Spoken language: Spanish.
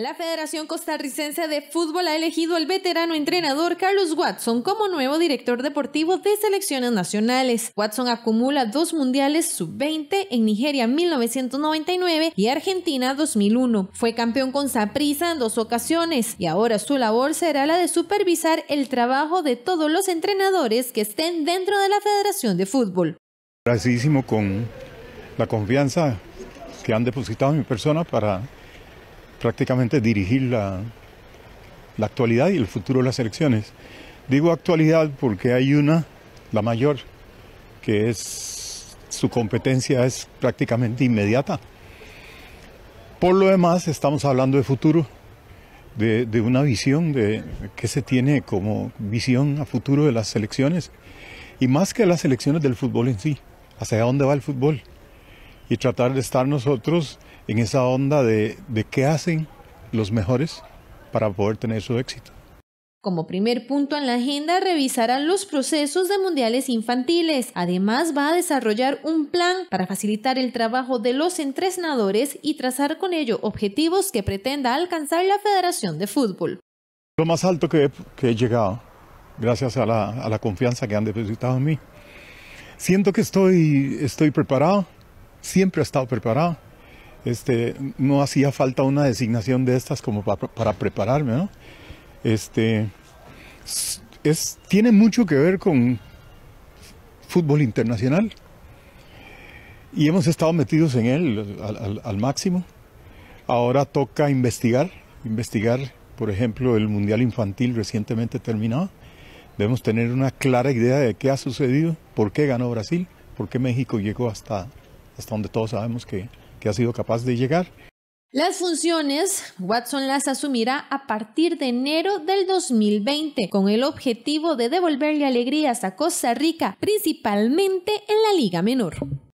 La Federación Costarricense de Fútbol ha elegido al veterano entrenador Carlos Watson como nuevo director deportivo de selecciones nacionales. Watson acumula dos mundiales sub-20 en Nigeria 1999 y Argentina 2001. Fue campeón con Saprissa en dos ocasiones y ahora su labor será la de supervisar el trabajo de todos los entrenadores que estén dentro de la Federación de Fútbol. Gracias con la confianza que han depositado en mi persona para prácticamente dirigir la, actualidad y el futuro de las elecciones. Digo actualidad porque hay una, la mayor, que es su competencia es prácticamente inmediata. Por lo demás, estamos hablando de futuro, de, una visión de, de qué se tiene como visión a futuro de las elecciones y más que las elecciones del fútbol en sí, hacia dónde va el fútbol y tratar de estar nosotros en esa onda de, qué hacen los mejores para poder tener su éxito. Como primer punto en la agenda revisarán los procesos de mundiales infantiles. Además va a desarrollar un plan para facilitar el trabajo de los entrenadores y trazar con ello objetivos que pretenda alcanzar la Federación de Fútbol. Lo más alto que he, llegado, gracias a la, confianza que han depositado en mí. Siento que estoy, estoy preparado, siempre he estado preparado este, no hacía falta una designación de estas como para, prepararme, este, tiene mucho que ver con fútbol internacional y hemos estado metidos en él al, máximo. Ahora toca investigar, investigar, por ejemplo, el Mundial Infantil recientemente terminado. Debemos tener una clara idea de qué ha sucedido, por qué ganó Brasil, por qué México llegó hasta donde todos sabemos que, que ha sido capaz de llegar. Las funciones, Watson las asumirá a partir de enero del 2020 con el objetivo de devolverle alegrías a Costa Rica, principalmente en la Liga Menor.